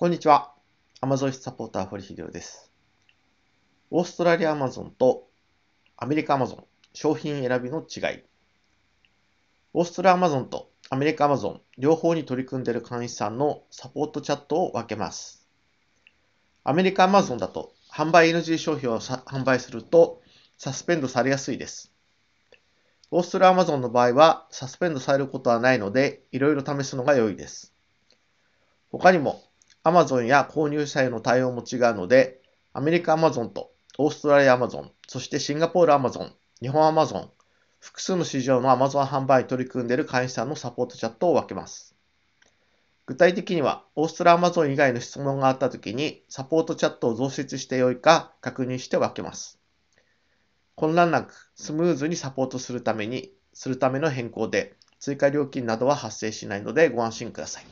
こんにちは。アマゾンサポーター、堀秀夫です。オーストラリアアマゾンとアメリカアマゾン、商品選びの違い。オーストラリアアマゾンとアメリカアマゾン、両方に取り組んでいる会員さんのサポートチャットを分けます。アメリカアマゾンだと、販売 NG 商品を販売すると、サスペンドされやすいです。オーストラリアアマゾンの場合は、サスペンドされることはないので、いろいろ試すのが良いです。他にも、Amazon や購入者への対応も違うので、アメリカ Amazon とオーストラリア Amazon、そしてシンガポール Amazon、日本 Amazon、複数の市場の Amazon 販売に取り組んでいる会員さんのサポートチャットを分けます。具体的には、オーストラリア Amazon 以外の質問があった時に、サポートチャットを増設してよいか確認して分けます。混乱なくスムーズにサポートするために、するための変更で、追加料金などは発生しないのでご安心ください。